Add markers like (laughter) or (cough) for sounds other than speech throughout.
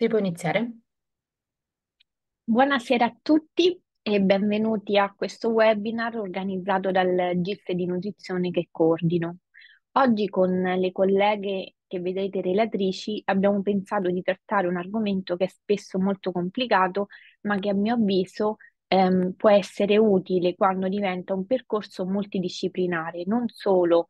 Devo iniziare? Buonasera a tutti e benvenuti a questo webinar organizzato dal GIF di nutrizione che coordino. Oggi con le colleghe che vedete relatrici abbiamo pensato di trattare un argomento che è spesso molto complicato ma che a mio avviso ehm, può essere utile quando diventa un percorso multidisciplinare, non solo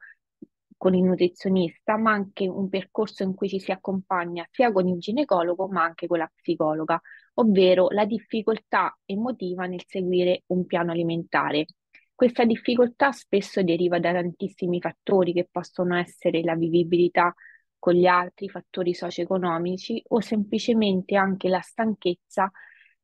con il nutrizionista, ma anche un percorso in cui ci si accompagna sia con il ginecologo ma anche con la psicologa, ovvero la difficoltà emotiva nel seguire un piano alimentare. Questa difficoltà spesso deriva da tantissimi fattori che possono essere la vivibilità con gli altri, fattori socio-economici o semplicemente anche la stanchezza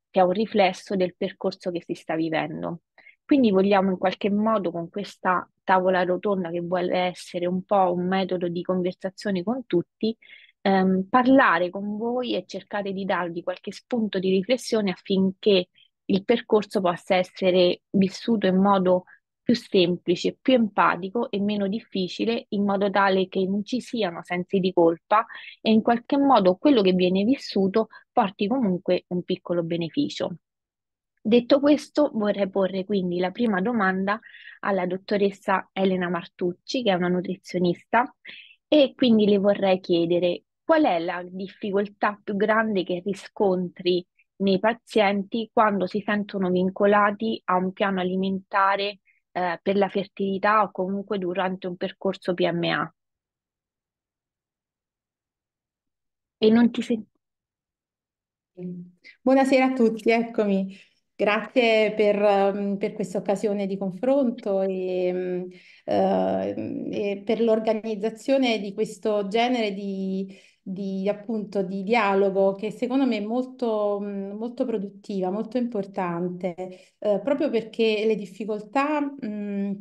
che è un riflesso del percorso che si sta vivendo. Quindi vogliamo in qualche modo con questa tavola rotonda che vuole essere un po' un metodo di conversazione con tutti, ehm, parlare con voi e cercare di darvi qualche spunto di riflessione affinché il percorso possa essere vissuto in modo più semplice, più empatico e meno difficile, in modo tale che non ci siano sensi di colpa e in qualche modo quello che viene vissuto porti comunque un piccolo beneficio. Detto questo, vorrei porre quindi la prima domanda alla dottoressa Elena Martucci, che è una nutrizionista, e quindi le vorrei chiedere qual è la difficoltà più grande che riscontri nei pazienti quando si sentono vincolati a un piano alimentare eh, per la fertilità o comunque durante un percorso PMA. E non ti senti. Buonasera a tutti, eccomi. Grazie per, ehm, per questa occasione di confronto e, eh, e per l'organizzazione di questo genere di, di, appunto, di dialogo che secondo me è molto, mm, molto produttiva, molto importante, eh, proprio perché le difficoltà mh, mm,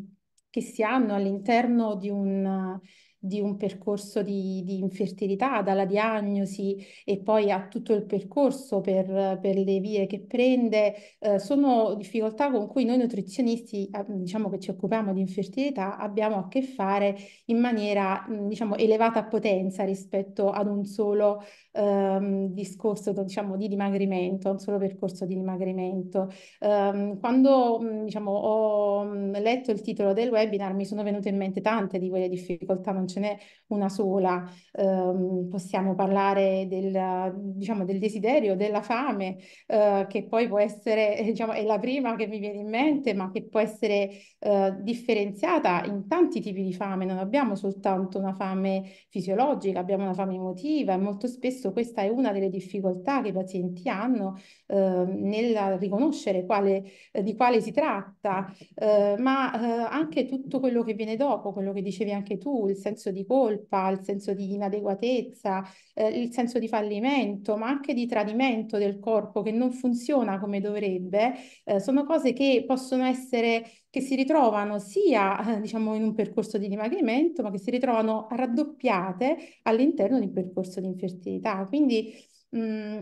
che si hanno all'interno di un di un percorso di, di, infertilità, dalla diagnosi e poi a tutto il percorso per, per le vie che prende, eh, sono difficoltà con cui noi nutrizionisti, eh, diciamo che ci occupiamo di infertilità, abbiamo a che fare in maniera, diciamo, elevata a potenza rispetto ad un solo ehm, discorso diciamo, di dimagrimento, un solo percorso di dimagrimento. Ehm, quando mm, diciamo, ho mm, letto il titolo del webinar mi sono venute in mente tante di quelle difficoltà, non ce n'è una sola. Ehm, possiamo parlare del, diciamo, del, desiderio, della fame, eh, che poi può essere, eh, diciamo, è la prima che mi viene in mente, ma che può essere eh, differenziata in tanti tipi di fame. Non abbiamo soltanto una fame fisiologica, abbiamo una fame emotiva e molto spesso spesso questa è una delle difficoltà che i pazienti hanno eh, nel riconoscere quale, eh, di quale si tratta, eh, ma eh, anche tutto quello che viene dopo, quello che dicevi anche tu, il senso di colpa, il senso di inadeguatezza, eh, il senso di fallimento, ma anche di tradimento del corpo che non funziona come dovrebbe, eh, sono cose che possono essere che si ritrovano sia, eh, diciamo, in un percorso di dimagrimento, ma che si ritrovano raddoppiate all'interno di un percorso di infertilità. Quindi mh, mm,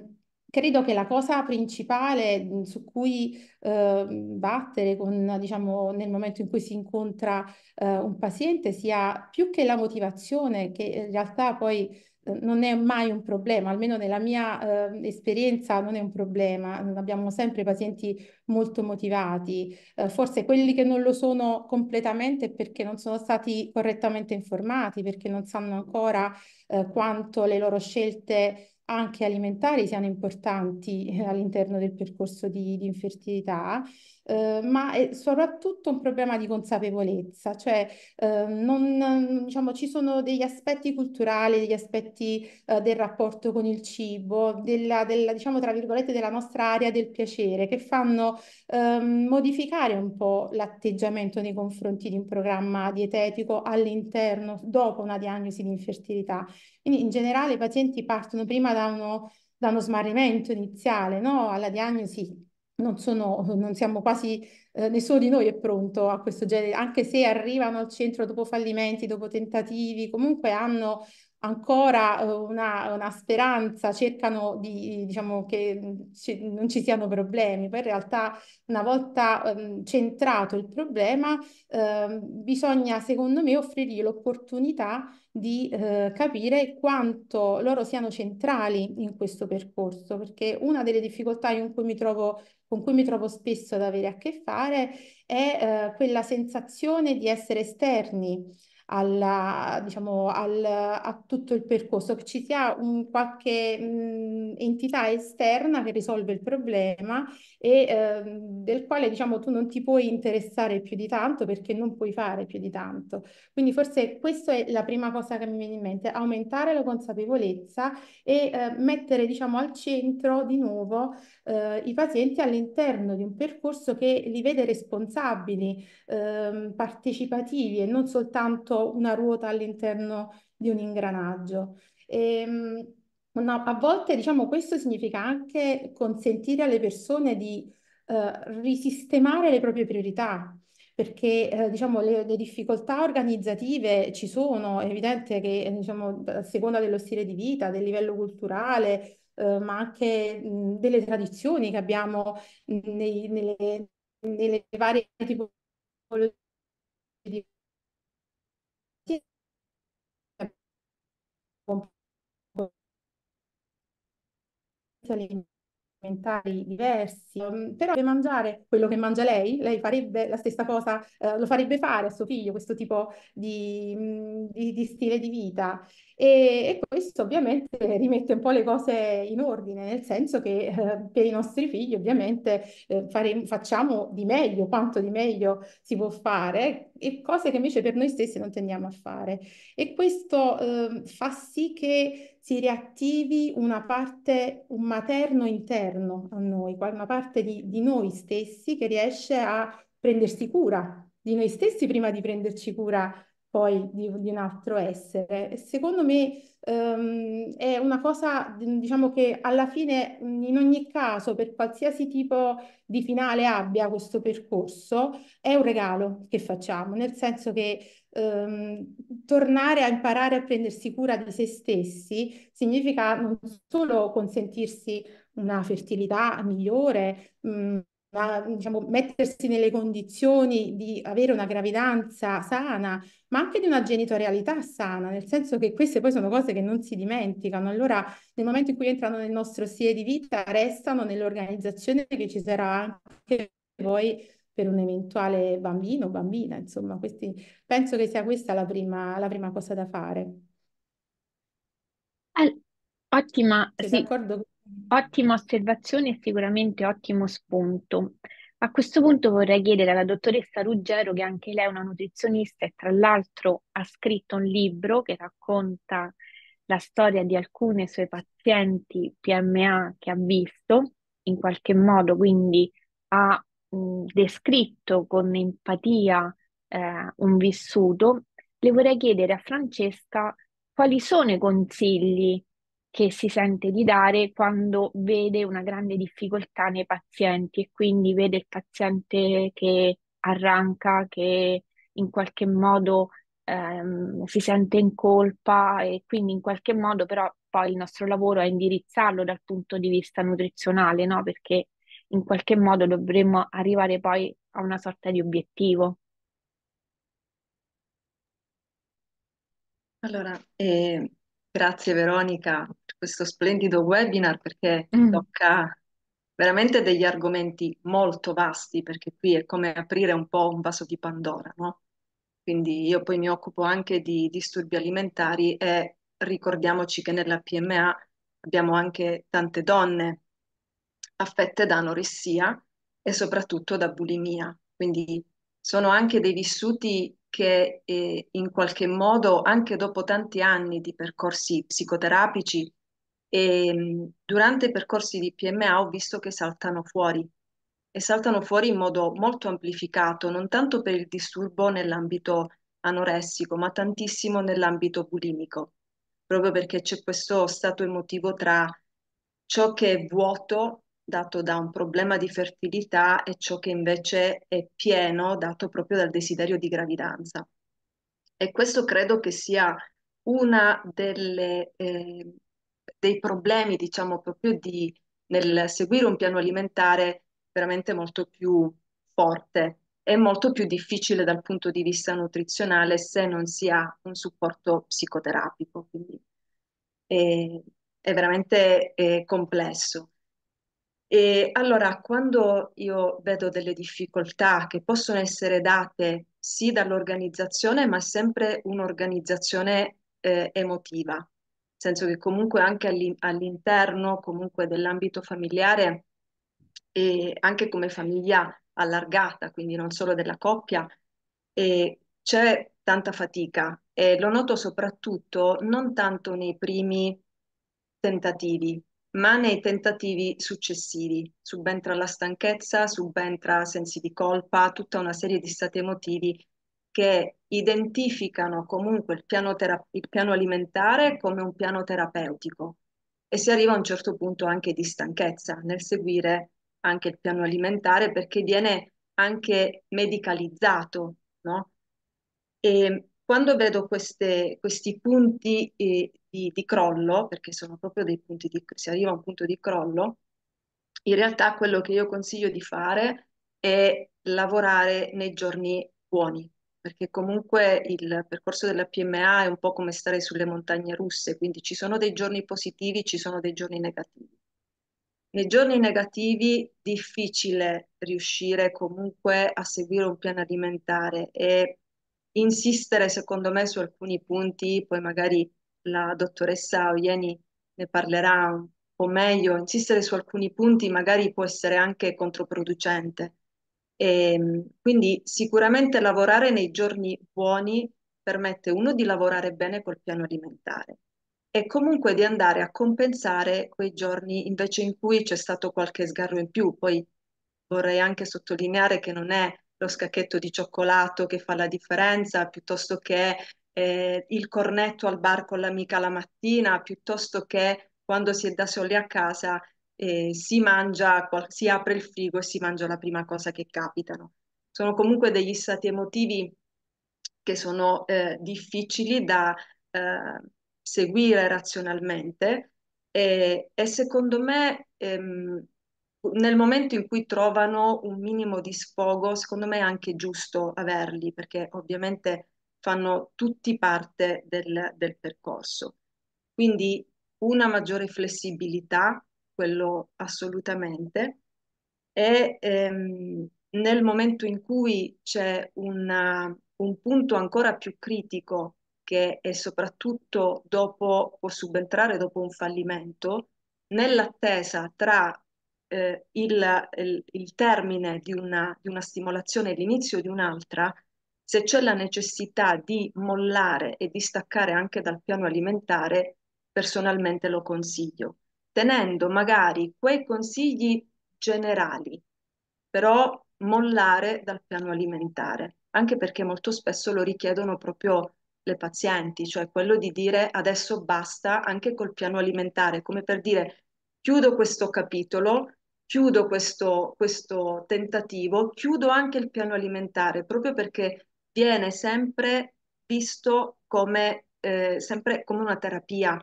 Credo che la cosa principale mm, su cui eh, battere con, diciamo, nel momento in cui si incontra eh, un paziente sia più che la motivazione, che in realtà poi Ehm, non è mai un problema, almeno nella mia eh, esperienza non è un problema, abbiamo sempre pazienti molto motivati, eh, forse quelli che non lo sono completamente perché non sono stati correttamente informati, perché non sanno ancora eh, quanto le loro scelte anche alimentari siano importanti eh, all'interno del percorso di, di infertilità Ehm, ma è soprattutto un problema di consapevolezza, cioè eh, non, diciamo, ci sono degli aspetti culturali, degli aspetti eh, del rapporto con il cibo, della, della, diciamo, tra virgolette, della nostra area del piacere, che fanno ehm, modificare un po' l'atteggiamento nei confronti di un programma dietetico all'interno, dopo una diagnosi di infertilità. Quindi in generale i pazienti partono prima da uno da uno smarrimento iniziale, no? alla diagnosi non, sono, non siamo quasi, eh, nessuno di noi è pronto a questo genere, anche se arrivano al centro dopo fallimenti, dopo tentativi, comunque hanno ancora eh, una, una speranza, cercano di, diciamo, che mm, ci, non ci siano problemi, poi in realtà una volta um, centrato il problema eh, bisogna secondo me offrirgli l'opportunità di eh, capire quanto loro siano centrali in questo percorso, perché una delle difficoltà cui mi trovo, con cui mi trovo spesso ad avere a che fare è eh, quella sensazione di essere esterni alla, diciamo, al, a tutto il percorso, che ci sia un, qualche mh, entità esterna che risolve il problema e eh, del quale diciamo, tu non ti puoi interessare più di tanto perché non puoi fare più di tanto. Quindi forse questa è la prima cosa che mi viene in mente, aumentare la consapevolezza e eh, mettere diciamo, al centro di nuovo eh, i pazienti all'interno di un percorso che li vede responsabili, eh, partecipativi e non soltanto una ruota all'interno di un ingranaggio. E, ehm, no, a volte diciamo, questo significa anche consentire alle persone di eh, risistemare le proprie priorità, perché eh, diciamo, le, le, difficoltà organizzative ci sono, è evidente che diciamo, a seconda dello stile di vita, del livello culturale, eh, ma anche delle tradizioni che abbiamo nei, nelle, nelle varie tipologie di alimentari diversi, però deve mangiare quello che mangia lei, lei farebbe la stessa cosa, eh, lo farebbe fare a suo figlio questo tipo di, di, di stile di vita. E, e, questo ovviamente (laughs) rimette un po' le cose in ordine, nel senso che eh, per i nostri figli ovviamente eh, fare, facciamo di meglio quanto di meglio si può fare e cose che invece per noi stessi non tendiamo a fare. E questo eh, fa sì che si riattivi una parte, un materno interno a noi, una parte di, di noi stessi che riesce a prendersi cura di noi stessi prima di prenderci cura poi di, di un altro essere. Secondo me ehm, è una cosa, diciamo che alla fine, in ogni caso, per qualsiasi tipo di finale abbia questo percorso, è un regalo che facciamo, nel senso che ehm, tornare a imparare a prendersi cura di se stessi significa non solo consentirsi una fertilità migliore, mh, mm, a, diciamo, mettersi nelle condizioni di avere una gravidanza sana, ma anche di una genitorialità sana, nel senso che queste poi sono cose che non si dimenticano. Allora, nel momento in cui entrano nel nostro stile di vita, restano nell'organizzazione che ci sarà anche poi per un eventuale bambino o bambina, insomma, questi, penso che sia questa la prima, la prima cosa da fare. All- ottima, Sei sì. d'accordo? con Ottima osservazione e sicuramente ottimo spunto. A questo punto vorrei chiedere alla dottoressa Ruggero, che anche lei è una nutrizionista e tra l'altro ha scritto un libro che racconta la storia di alcune sue pazienti PMA che ha visto, in qualche modo quindi ha mh, descritto con empatia eh, un vissuto, le vorrei chiedere a Francesca quali sono i consigli che si sente di dare quando vede una grande difficoltà nei pazienti e quindi vede il paziente che arranca, che in qualche modo ehm, si sente in colpa e quindi in qualche modo però poi il nostro lavoro è indirizzarlo dal punto di vista nutrizionale, no? Perché in qualche modo dovremmo arrivare poi a una sorta di obiettivo. Allora, eh, grazie Veronica questo splendido webinar perché mm. tocca veramente degli argomenti molto vasti, perché qui è come aprire un po' un vaso di Pandora, no? Quindi io poi mi occupo anche di disturbi alimentari e ricordiamoci che nella PMA abbiamo anche tante donne affette da anoressia e soprattutto da bulimia. Quindi sono anche dei vissuti che eh, in qualche modo, anche dopo tanti anni di percorsi psicoterapici, e ehm, durante i percorsi di PMA ho visto che saltano fuori e saltano fuori in modo molto amplificato, non tanto per il disturbo nell'ambito anoressico, ma tantissimo nell'ambito bulimico, proprio perché c'è questo stato emotivo tra ciò che è vuoto dato da un problema di fertilità e ciò che invece è pieno dato proprio dal desiderio di gravidanza. E questo credo che sia una delle eh, dei problemi, diciamo, proprio di, nel seguire un piano alimentare veramente molto più forte e molto più difficile dal punto di vista nutrizionale se non si ha un supporto psicoterapico. Quindi è, è veramente è complesso. E allora, quando io vedo delle difficoltà che possono essere date sì dall'organizzazione, ma sempre un'organizzazione eh, emotiva, senso che comunque anche all'interno comunque dell'ambito familiare e anche come famiglia allargata, quindi non solo della coppia, c'è tanta fatica e lo noto soprattutto non tanto nei primi tentativi, ma nei tentativi successivi. Subentra la stanchezza, subentra sensi di colpa, tutta una serie di stati emotivi che identificano comunque il piano, terap- il piano alimentare come un piano terapeutico e si arriva a un certo punto anche di stanchezza nel seguire anche il piano alimentare perché viene anche medicalizzato, no? E quando vedo queste, questi punti eh, di, di, crollo, perché sono proprio dei punti di, si arriva a un punto di crollo, in realtà quello che io consiglio di fare è lavorare nei giorni buoni, perché comunque il percorso della PMA è un po' come stare sulle montagne russe, quindi ci sono dei giorni positivi, ci sono dei giorni negativi. Nei giorni negativi è difficile riuscire comunque a seguire un piano alimentare e insistere secondo me su alcuni punti, poi magari la dottoressa Oieni ne parlerà un po' meglio, insistere su alcuni punti magari può essere anche controproducente e, ehm, quindi sicuramente lavorare nei giorni buoni permette uno di lavorare bene col piano alimentare e comunque di andare a compensare quei giorni invece in cui c'è stato qualche sgarro in più. Poi vorrei anche sottolineare che non è lo scacchetto di cioccolato che fa la differenza, piuttosto che eh, il cornetto al bar con l'amica la mattina, piuttosto che quando si è da soli a casa si mangia, si apre il frigo e si mangia la prima cosa che capitano. Sono comunque degli stati emotivi che sono eh, difficili da eh, seguire razionalmente e, e secondo me ehm, nel momento in cui trovano un minimo di sfogo, secondo me è anche giusto averli perché ovviamente fanno tutti parte del, del percorso. Quindi una maggiore flessibilità quello assolutamente. E ehm, nel momento in cui c'è una, un punto ancora più critico che è soprattutto dopo, può subentrare dopo un fallimento, nell'attesa tra eh, il, il, il, termine di una, di una stimolazione e l'inizio di un'altra, se c'è la necessità di mollare e di staccare anche dal piano alimentare, personalmente lo consiglio tenendo magari quei consigli generali, però mollare dal piano alimentare, anche perché molto spesso lo richiedono proprio le pazienti, cioè quello di dire adesso basta anche col piano alimentare, come per dire chiudo questo capitolo, chiudo questo, questo tentativo, chiudo anche il piano alimentare, proprio perché viene sempre visto come, eh, sempre come una terapia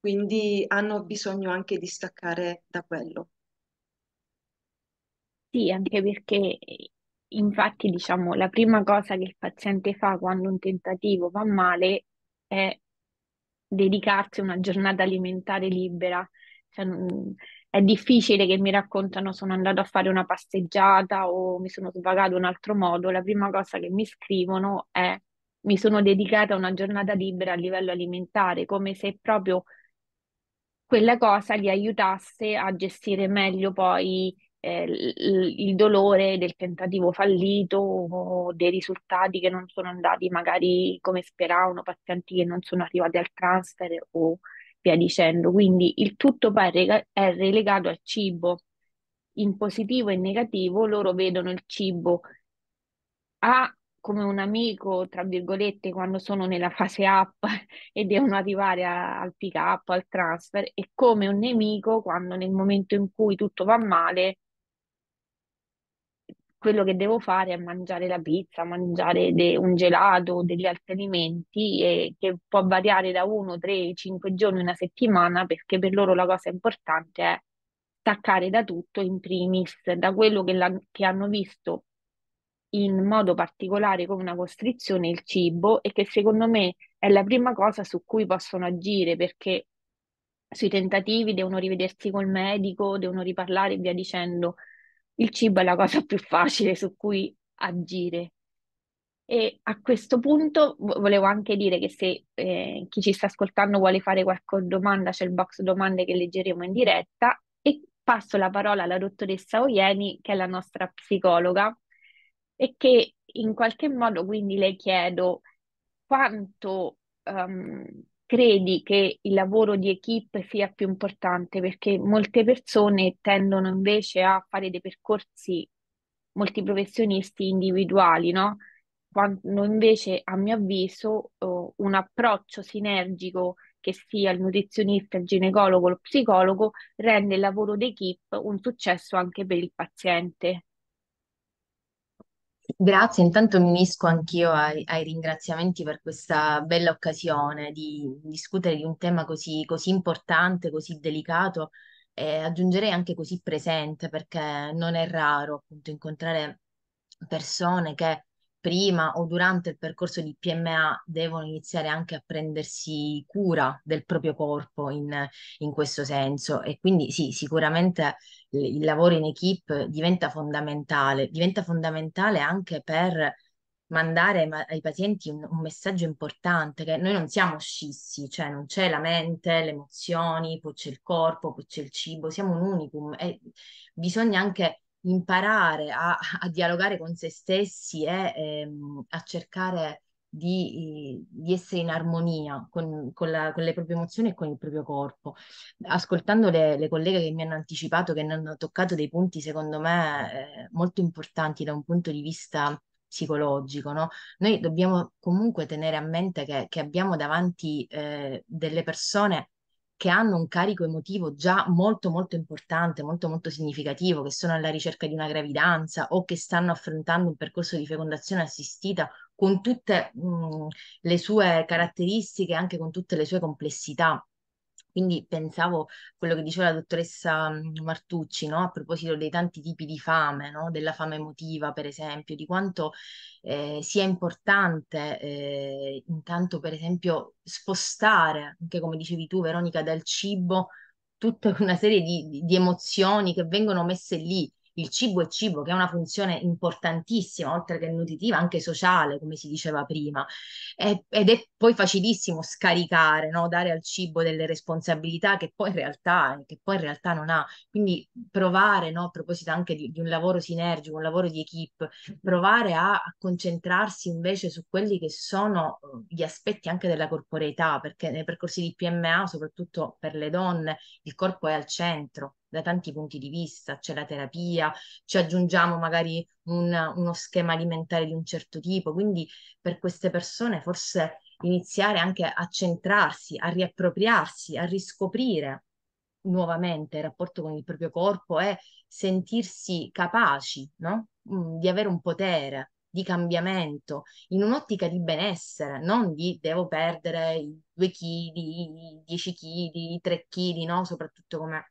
quindi hanno bisogno anche di staccare da quello. Sì, anche perché infatti diciamo la prima cosa che il paziente fa quando un tentativo va male è dedicarsi a una giornata alimentare libera. Cioè, è difficile che mi raccontano sono andato a fare una passeggiata o mi sono svagato in un altro modo. La prima cosa che mi scrivono è mi sono dedicata a una giornata libera a livello alimentare, come se proprio quella cosa li aiutasse a gestire meglio poi eh, il, il dolore del tentativo fallito o dei risultati che non sono andati magari come speravano, pazienti che non sono arrivati al transfer o via dicendo. Quindi il tutto poi è, rega- è relegato al cibo. In positivo e in negativo loro vedono il cibo a come un amico, tra virgolette, quando sono nella fase up (laughs) e devono arrivare a, al pick up, al transfer, e come un nemico quando nel momento in cui tutto va male, quello che devo fare è mangiare la pizza, mangiare de- un gelato, degli altri alimenti, eh, che può variare da uno, tre, cinque giorni, una settimana, perché per loro la cosa importante è staccare da tutto, in primis, da quello che, la- che hanno visto in modo particolare con una costrizione il cibo e che secondo me è la prima cosa su cui possono agire perché sui tentativi devono rivedersi col medico, devono riparlare e via dicendo. Il cibo è la cosa più facile su cui agire. E a questo punto volevo anche dire che se eh, chi ci sta ascoltando vuole fare qualche domanda, c'è il box domande che leggeremo in diretta e passo la parola alla dottoressa Oieni, che è la nostra psicologa, e che in qualche modo quindi le chiedo quanto um, credi che il lavoro di equip sia più importante perché molte persone tendono invece a fare dei percorsi multiprofessionisti individuali, no? Quando invece, a mio avviso, uh, un approccio sinergico che sia il nutrizionista, il ginecologo, lo psicologo, rende il lavoro d'equip un successo anche per il paziente. Grazie, intanto mi unisco anch'io ai, ai ringraziamenti per questa bella occasione di discutere di un tema così, così importante, così delicato e aggiungerei anche così presente perché non è raro appunto incontrare persone che prima o durante il percorso di PMA devono iniziare anche a prendersi cura del proprio corpo in, in questo senso e quindi sì, sicuramente il, il lavoro in equip diventa fondamentale, diventa fondamentale anche per mandare ai pazienti un, un, messaggio importante, che noi non siamo scissi, cioè non c'è la mente, le emozioni, poi c'è il corpo, poi c'è il cibo, siamo un unicum e bisogna anche imparare a, a dialogare con se stessi e ehm, a cercare di, di, essere in armonia con, con, la, con, le proprie emozioni e con il proprio corpo. Ascoltando le, le, colleghe che mi hanno anticipato, che hanno toccato dei punti secondo me eh, molto importanti da un punto di vista psicologico, no? noi dobbiamo comunque tenere a mente che, che abbiamo davanti eh, delle persone che hanno un carico emotivo già molto molto importante, molto molto significativo, che sono alla ricerca di una gravidanza o che stanno affrontando un percorso di fecondazione assistita con tutte mh, mhmm, le sue caratteristiche, e anche con tutte le sue complessità quindi pensavo a quello che diceva la dottoressa mhmm, Martucci, no? a proposito dei tanti tipi di fame, no? della fame emotiva per esempio, di quanto eh, sia importante eh, intanto per esempio spostare, anche come dicevi tu Veronica, dal cibo tutta una serie di, di emozioni che vengono messe lì il cibo è cibo, che ha una funzione importantissima, oltre che nutritiva, anche sociale, come si diceva prima. E, ed è poi facilissimo scaricare, no? dare al cibo delle responsabilità che poi in realtà, poi in realtà non ha. Quindi provare, no? a proposito anche di, di, un lavoro sinergico, un lavoro di equip, provare a, a concentrarsi invece su quelli che sono uh, gli aspetti anche della corporeità, perché nei percorsi di PMA, soprattutto per le donne, il corpo è al centro da tanti punti di vista, c'è la terapia, ci aggiungiamo magari un, uno schema alimentare di un certo tipo, quindi per queste persone forse iniziare anche a centrarsi, a riappropriarsi, a riscoprire nuovamente il rapporto con il proprio corpo e sentirsi capaci no? Mm, di avere un potere di cambiamento, in un'ottica di benessere, non di devo perdere 2 kg, 10 kg, 3 kg, no? Soprattutto come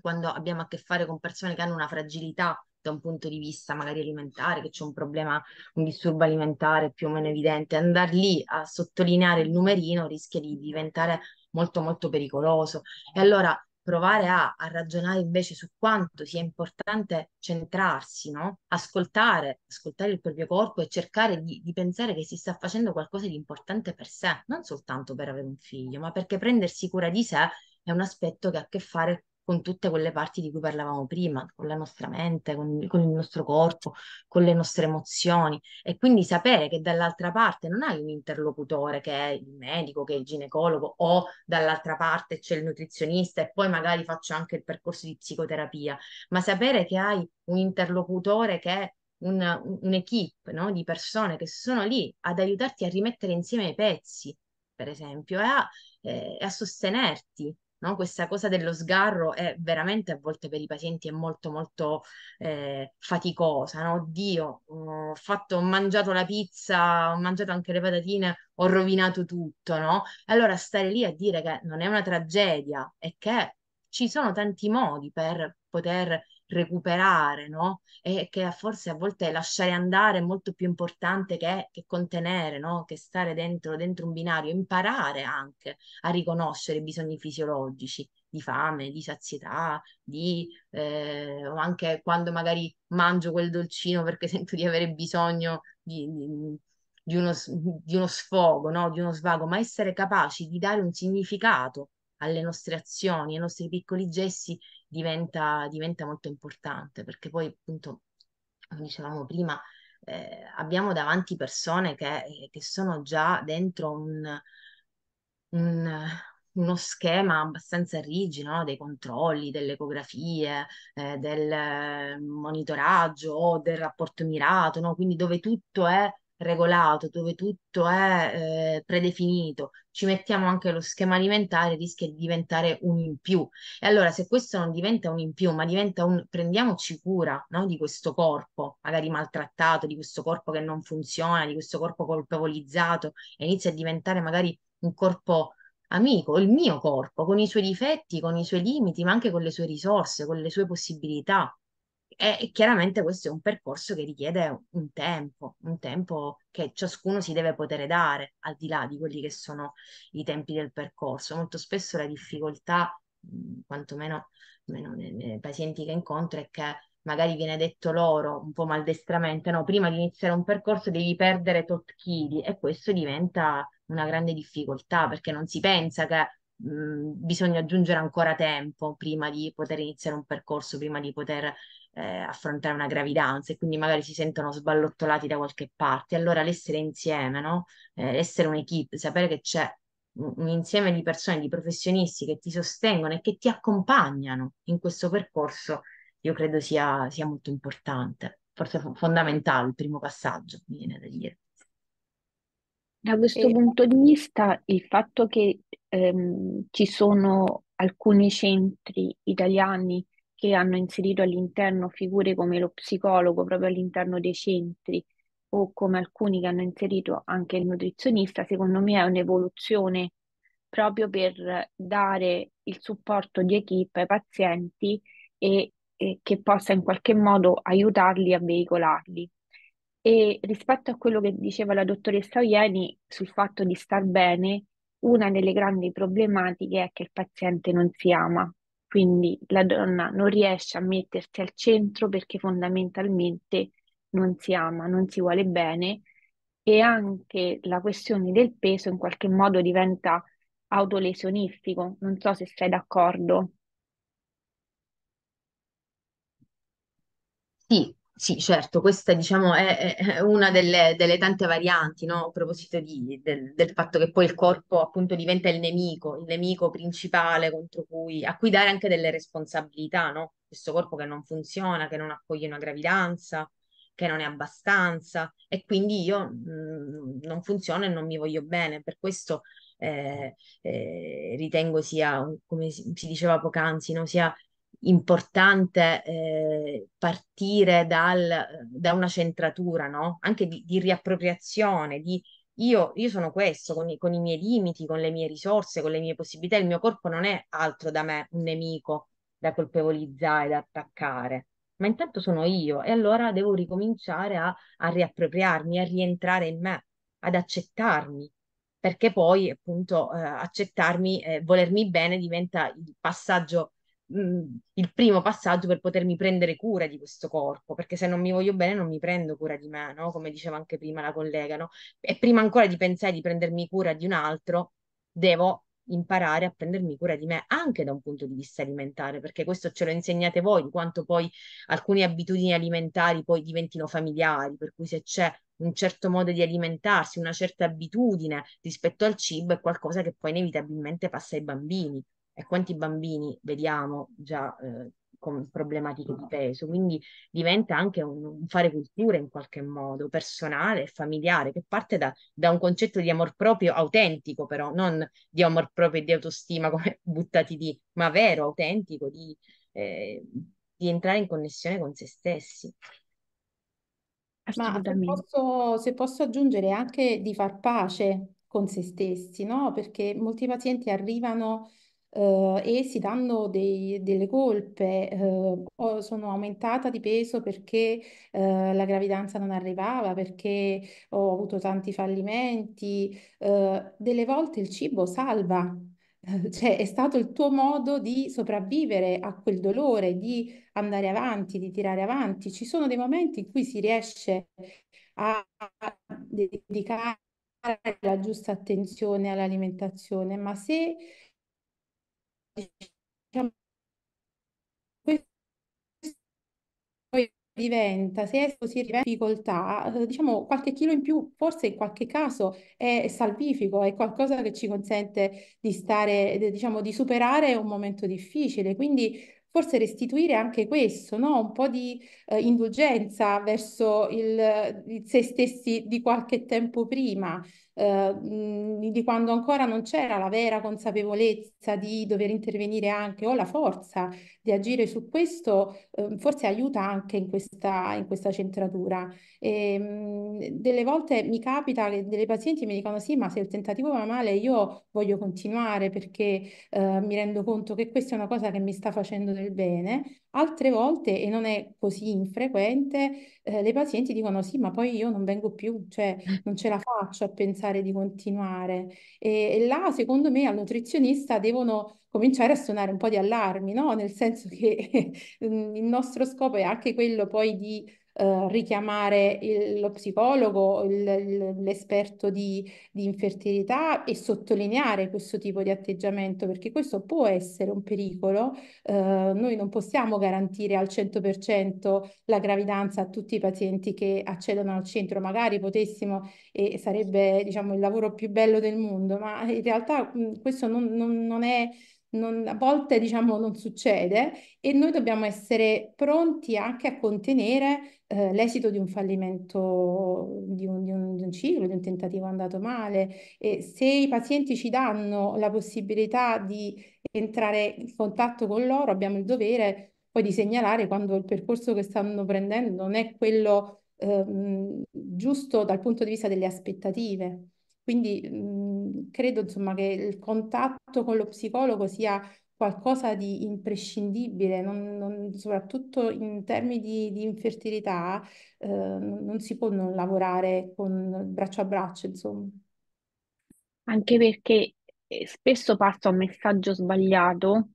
quando abbiamo a che fare con persone che hanno una fragilità da un punto di vista magari alimentare, che c'è un problema, un disturbo alimentare più o meno evidente, andare lì a sottolineare il numerino rischia di diventare molto molto pericoloso. E allora provare a, a ragionare invece su quanto sia importante centrarsi, no? ascoltare, ascoltare il proprio corpo e cercare di, di pensare che si sta facendo qualcosa di importante per sé, non soltanto per avere un figlio, ma perché prendersi cura di sé è un aspetto che ha a che fare con tutte quelle parti di cui parlavamo prima, con la nostra mente, con, con, il nostro corpo, con le nostre emozioni e quindi sapere che dall'altra parte non hai un interlocutore che è il medico, che è il ginecologo o dall'altra parte c'è il nutrizionista e poi magari faccio anche il percorso di psicoterapia, ma sapere che hai un interlocutore che è una, un'equipe no? di persone che sono lì ad aiutarti a rimettere insieme i pezzi, per esempio, e a, eh, a sostenerti No? Questa cosa dello sgarro è veramente a volte per i pazienti è molto molto eh, faticosa, no? Oddio, ho fatto, ho mangiato la pizza, ho mangiato anche le patatine, ho rovinato tutto, no? Allora stare lì a dire che non è una tragedia e che ci sono tanti modi per poter recuperare, no? E che forse a volte lasciare andare è molto più importante che, che contenere, no? Che stare dentro, dentro un binario, imparare anche a riconoscere i bisogni fisiologici di fame, di sazietà, di, eh, o anche quando magari mangio quel dolcino perché (laughs) sento di avere bisogno di, di, di, uno, di uno sfogo, no? di uno svago, ma essere capaci di dare un significato alle nostre azioni, ai nostri piccoli gesti diventa, diventa molto importante perché poi appunto, come dicevamo prima, eh, abbiamo davanti persone che, eh, che sono già dentro un, un, uno schema abbastanza rigido no? dei controlli, delle ecografie, eh, del monitoraggio, del rapporto mirato, no? quindi dove tutto è regolato, dove tutto è eh, predefinito, ci mettiamo anche lo schema alimentare, rischia di diventare un in più. E allora se questo non diventa un in più, ma diventa un prendiamoci cura no? di questo corpo, magari maltrattato, di questo corpo che non funziona, di questo corpo colpevolizzato, e inizia a diventare magari un corpo amico, il mio corpo, con i suoi difetti, con i suoi limiti, ma anche con le sue risorse, con le sue possibilità. E chiaramente questo è un percorso che richiede un tempo, un tempo che ciascuno si deve poter dare, al di là di quelli che sono i tempi del percorso. Molto spesso la difficoltà, quantomeno nei pazienti che incontro, è che magari viene detto loro un po' maldestramente, no, prima di iniziare un percorso devi perdere tot chili e questo diventa una grande difficoltà perché non si pensa che mh, bisogna aggiungere ancora tempo prima di poter iniziare un percorso, prima di poter eh, affrontare una gravidanza e quindi magari si sentono sballottolati da qualche parte. Allora l'essere insieme, no? eh, essere un'equipe, sapere che c'è un insieme di persone, di professionisti che ti sostengono e che ti accompagnano in questo percorso, io credo sia, sia molto importante, forse fondamentale il primo passaggio, mi viene da dire. Da questo e... punto di vista, il fatto che ehm, ci sono alcuni centri italiani che hanno inserito all'interno figure come lo psicologo proprio all'interno dei centri o come alcuni che hanno inserito anche il nutrizionista, secondo me è un'evoluzione proprio per dare il supporto di equip ai pazienti e, e che possa in qualche modo aiutarli a veicolarli. E rispetto a quello che diceva la dottoressa Oieni sul fatto di star bene, una delle grandi problematiche è che il paziente non si ama quindi la donna non riesce a mettersi al centro perché fondamentalmente non si ama, non si vuole bene e anche la questione del peso in qualche modo diventa autolesionistico. Non so se sei d'accordo. Sì, sì, certo, questa diciamo è, è una delle, delle tante varianti, no? A proposito di- del, del fatto che poi il corpo appunto diventa il nemico, il nemico principale contro cui, a cui dare anche delle responsabilità, no? Questo corpo che non funziona, che non accoglie una gravidanza, che non è abbastanza e quindi io mh, mm, non funziono e non mi voglio bene, per questo eh, eh, ritengo sia, come si, diceva poc'anzi, no? Sia importante eh, partire dal, da una centratura, no? anche di, di riappropriazione, di io, io, sono questo, con i, con i miei limiti, con le mie risorse, con le mie possibilità, il mio corpo non è altro da me, un nemico da colpevolizzare, da attaccare, ma intanto sono io e allora devo ricominciare a, a riappropriarmi, a rientrare in me, ad accettarmi, perché poi appunto eh, accettarmi, eh, volermi bene diventa il passaggio il primo passaggio per potermi prendere cura di questo corpo, perché se non mi voglio bene non mi prendo cura di me, no? come diceva anche prima la collega, no? e prima ancora di pensare di prendermi cura di un altro, devo imparare a prendermi cura di me anche da un punto di vista alimentare, perché questo ce lo insegnate voi, di quanto poi alcune abitudini alimentari poi diventino familiari, per cui se c'è un certo modo di alimentarsi, una certa abitudine rispetto al cibo è qualcosa che poi inevitabilmente passa ai bambini e quanti bambini vediamo già eh, con problematiche di peso, quindi diventa anche un, fare cultura in qualche modo, personale e familiare, che parte da, da, un concetto di amor proprio autentico però, non di amor proprio e di autostima (laughs) come buttati di, ma vero, autentico, di, eh, di entrare in connessione con se stessi. Ma se posso, se posso aggiungere anche di far pace con se stessi, no? Perché molti pazienti arrivano eh, e si danno dei, delle colpe. Eh, sono aumentata di peso perché eh, la gravidanza non arrivava, perché ho avuto tanti fallimenti. Eh, delle volte il cibo salva. (laughs) Cioè, è stato il tuo modo di sopravvivere a quel dolore, di andare avanti, di tirare avanti. Ci sono dei momenti in cui si riesce a dedicare la giusta attenzione all'alimentazione, ma se diventa, se è così in difficoltà, eh, diciamo qualche chilo in più, forse in qualche caso è salvifico, è qualcosa che ci consente di stare, diciamo, di superare un momento difficile. Quindi forse restituire anche questo, no? un po' di eh, indulgenza verso il, il, se stessi di qualche tempo prima, eh, di quando ancora non c'era la vera consapevolezza di dover intervenire anche o la forza di agire su questo, eh, forse aiuta anche in questa, in questa centratura. E, ehm, delle volte mi capita che delle pazienti mi dicono sì, ma se il tentativo va male io voglio continuare perché eh, mi rendo conto che questa è una cosa che mi sta facendo del bene Altre volte, e non è così infrequente, eh, le pazienti dicono sì, ma poi io non vengo più, cioè non ce la faccio a pensare di continuare. E, e là, secondo me, al nutrizionista devono cominciare a suonare un po' di allarmi, no? Nel senso che (laughs) il nostro scopo è anche quello poi di eh, richiamare il, lo psicologo, il, l'esperto di, di infertilità e sottolineare questo tipo di atteggiamento, perché questo può essere un pericolo. Eh, noi non possiamo garantire al 100% la gravidanza a tutti i pazienti che accedono al centro, magari potessimo e sarebbe diciamo, il lavoro più bello del mondo, ma in realtà mh, questo non, non, non è non, a volte diciamo non succede e noi dobbiamo essere pronti anche a contenere eh, l'esito di un fallimento, di un, di, un, di un, ciclo, di un tentativo andato male. E se i pazienti ci danno la possibilità di entrare in contatto con loro, abbiamo il dovere poi di segnalare quando il percorso che stanno prendendo non è quello ehm, giusto dal punto di vista delle aspettative. Quindi mh, mhmm, credo insomma che il contatto con lo psicologo sia qualcosa di imprescindibile, non, non, soprattutto in termini di, di infertilità, eh, non si può non lavorare con braccio a braccio, insomma. Anche perché eh, spesso passa un messaggio sbagliato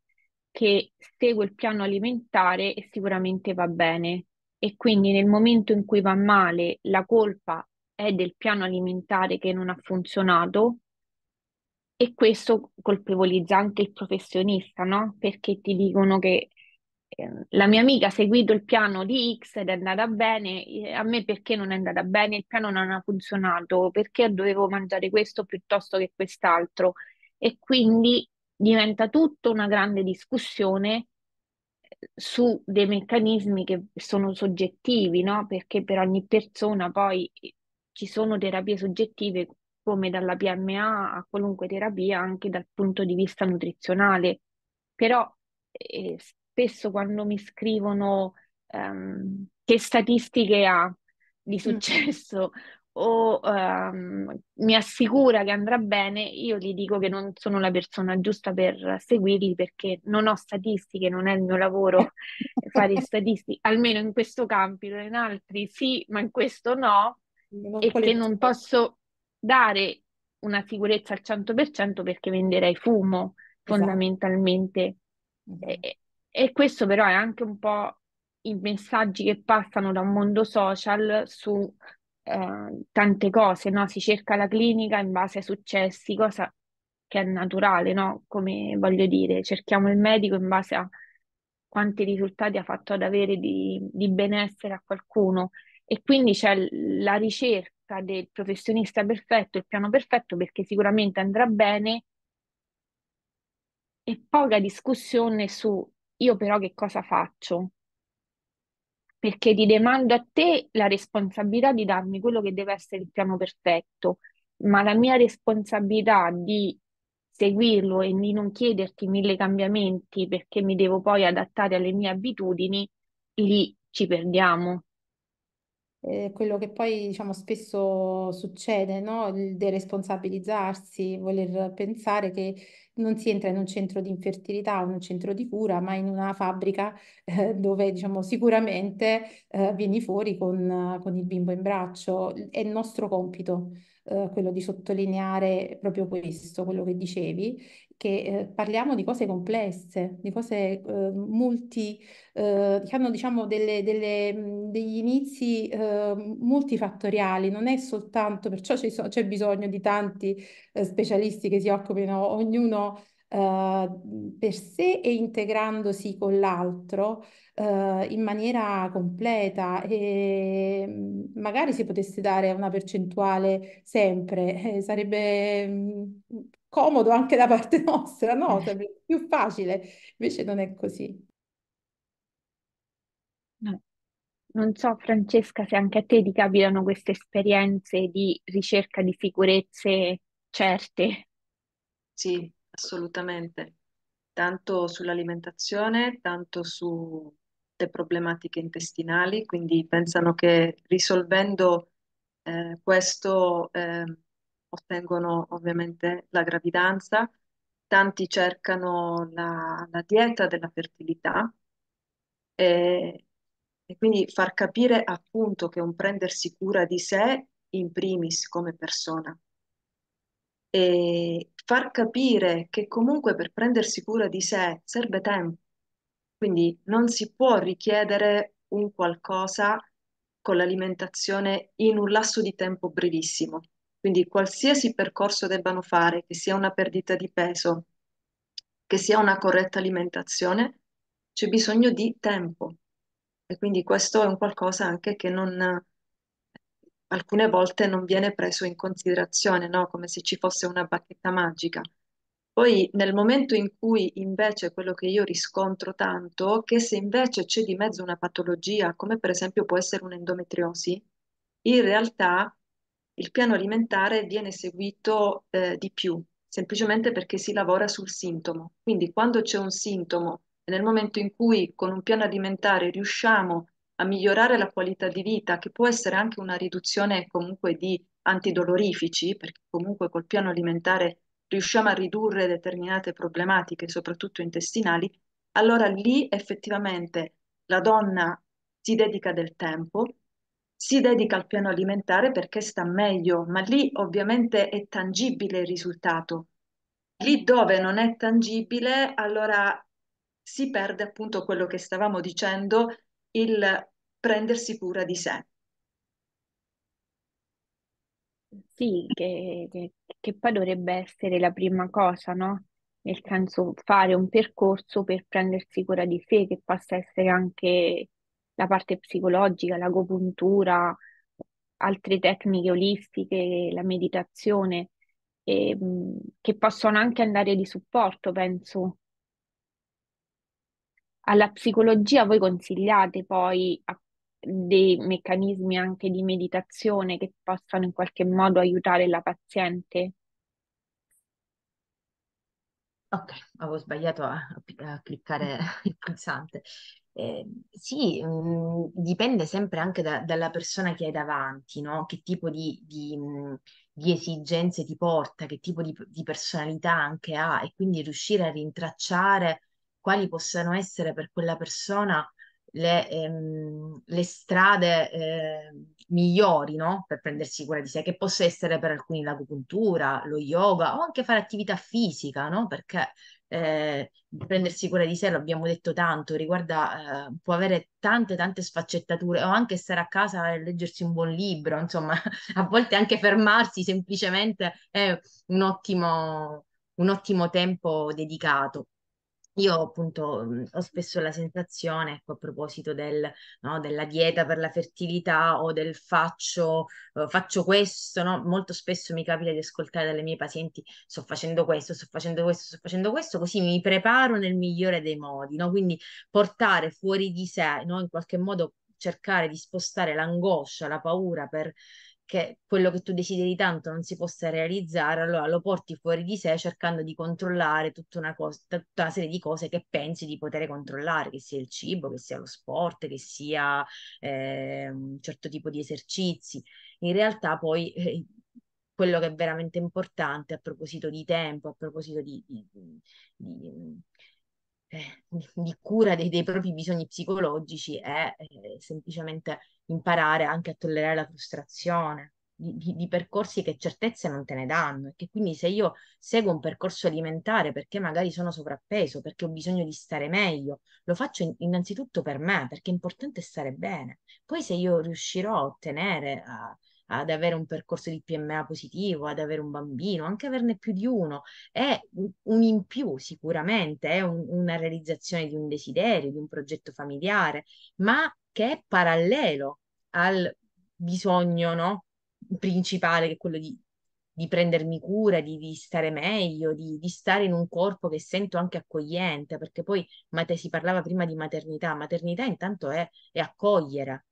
che segue il piano alimentare e sicuramente va bene. E quindi nel momento in cui va male, la colpa è del piano alimentare che non ha funzionato e questo colpevolizza anche il professionista, no? Perché ti dicono che ehm, la mia amica ha seguito il piano di X ed è andata bene, eh, a me perché non è andata bene, il piano non ha funzionato, perché dovevo mangiare questo piuttosto che quest'altro e quindi diventa tutta una grande discussione eh, su dei meccanismi che sono soggettivi, no? Perché per ogni persona poi eh, ci sono terapie soggettive come dalla PMA a qualunque terapia anche dal punto di vista nutrizionale, però eh, spesso quando mi scrivono ehm, che statistiche ha di mm. successo o ehm, mi assicura che andrà bene, io gli dico che non sono la persona giusta per seguirli perché non ho statistiche, non è il mio lavoro (laughs) fare statistiche, almeno in questo campo, in altri sì, ma in questo no, e che non posso dare una sicurezza al 100% perché venderei fumo esatto. fondamentalmente. Esatto. E, e questo però è anche un po' i messaggi che passano da un mondo social su eh, tante cose, no? Si cerca la clinica in base ai successi, cosa che è naturale, no? Come voglio dire, cerchiamo il medico in base a quanti risultati ha fatto ad avere di, di benessere a qualcuno e quindi c'è la ricerca del professionista perfetto, il piano perfetto perché sicuramente andrà bene e poca discussione su io però che cosa faccio, perché ti demando a te la responsabilità di darmi quello che deve essere il piano perfetto, ma la mia responsabilità di seguirlo e di non chiederti mille cambiamenti perché mi devo poi adattare alle mie abitudini, lì ci perdiamo. Eh, quello che poi diciamo spesso succede, no? Il deresponsabilizzarsi, voler pensare che non si entra in un centro di infertilità o in un centro di cura, ma in una fabbrica eh, dove diciamo sicuramente eh, vieni fuori con, con, il bimbo in braccio. È il nostro compito. Eh, quello di sottolineare proprio questo, quello che dicevi, che eh, parliamo di cose complesse, di cose eh, multi, eh, che hanno diciamo, diciamo delle, delle, degli inizi eh, multifattoriali, non è soltanto, perciò so, c'è bisogno di tanti eh, specialisti che si occupino, ognuno eh, per sé e integrandosi con l'altro in maniera completa e magari si potesse dare una percentuale sempre, sarebbe comodo anche da parte (laughs) nostra, no? Eh. Sarebbe più facile, invece non è così. No. Non so, Francesca, se anche a te ti capitano queste esperienze di ricerca di sicurezze certe. Sì, assolutamente. Tanto sull'alimentazione, tanto su problematiche intestinali, quindi pensano che risolvendo eh, questo eh, ottengono ovviamente la gravidanza, tanti cercano la, la dieta della fertilità e, e quindi far capire appunto che un prendersi cura di sé in primis come persona e far capire che comunque per prendersi cura di sé serve tempo, quindi non si può richiedere un qualcosa con l'alimentazione in un lasso di tempo brevissimo. Quindi qualsiasi percorso debbano fare, che sia una perdita di peso, che sia una corretta alimentazione, c'è bisogno di tempo. E quindi questo è un qualcosa anche che non, alcune volte non viene preso in considerazione, no? come se ci fosse una bacchetta magica. Poi nel momento in cui invece quello che io riscontro tanto, che se invece c'è di mezzo una patologia, come per esempio può essere un'endometriosi, in realtà il piano alimentare viene seguito eh, di più, semplicemente perché si lavora sul sintomo. Quindi quando c'è un sintomo e nel momento in cui con un piano alimentare riusciamo a migliorare la qualità di vita, che può essere anche una riduzione comunque di antidolorifici, perché comunque col piano alimentare riusciamo a ridurre determinate problematiche, soprattutto intestinali, allora lì effettivamente la donna si dedica del tempo, si dedica al piano alimentare perché sta meglio, ma lì ovviamente è tangibile il risultato. Lì dove non è tangibile, allora si perde appunto quello che stavamo dicendo, il prendersi cura di sé. Sì, che, che, che poi dovrebbe essere la prima cosa, no? Nel senso fare un percorso per prendersi cura di sé, che possa essere anche la parte psicologica, l'agopuntura, altre tecniche olistiche, la meditazione, e, ehm, che possono anche andare di supporto, penso. Alla psicologia voi consigliate poi dei meccanismi anche di meditazione che possano in qualche modo aiutare la paziente? Ok, avevo sbagliato a, a cliccare (laughs) il pulsante. Eh, sì, mh, mm, dipende sempre anche da- dalla persona che hai davanti, no? Che tipo di, di, mh, mm, di esigenze ti porta, che tipo di, di personalità anche ha e quindi riuscire a rintracciare quali possano essere per quella persona le, ehm, le strade eh, migliori, no? Per prendersi cura di sé, che possa essere per alcuni l'agopuntura, lo yoga o anche fare attività fisica, no? Perché eh, prendersi cura di sé, l'abbiamo detto tanto, riguarda, eh, può avere tante tante sfaccettature o anche stare a casa e leggersi un buon libro, insomma, (laughs) a volte anche fermarsi semplicemente è un ottimo, un ottimo tempo dedicato. Io appunto ho spesso la sensazione, ecco, a proposito del, no, della dieta per la fertilità o del faccio, uh, faccio questo, no? molto spesso mi capita di ascoltare dalle mie pazienti sto facendo questo, sto facendo questo, sto facendo questo, così mi preparo nel migliore dei modi, no? quindi portare fuori di sé, in qualche modo cercare di spostare l'angoscia, la paura per che quello che tu desideri tanto non si possa realizzare, allora lo porti fuori di sé cercando di controllare tutta una, cosa, tutta una serie di cose che pensi di poter controllare, che sia il cibo, che sia lo sport, che sia eh, un certo tipo di esercizi. In realtà poi eh, quello che è veramente importante a proposito di tempo, a proposito di, di, di, eh, di cura dei, dei, propri bisogni psicologici è eh, semplicemente imparare anche a tollerare la frustrazione di, di, di, percorsi che certezze non te ne danno e che quindi se io seguo un percorso alimentare perché magari sono sovrappeso, perché ho bisogno di stare meglio, lo faccio in, innanzitutto per me perché è importante stare bene. Poi se io riuscirò a ottenere... A, ad avere un percorso di PMA positivo, ad avere un bambino, anche averne più di uno, è un in più sicuramente, è un, una realizzazione di un desiderio, di un progetto familiare, ma che è parallelo al bisogno no? principale che è quello di, di prendermi cura, di, di stare meglio, di, di, stare in un corpo che sento anche accogliente, perché poi mate, si parlava prima di maternità, maternità intanto è, è accogliere,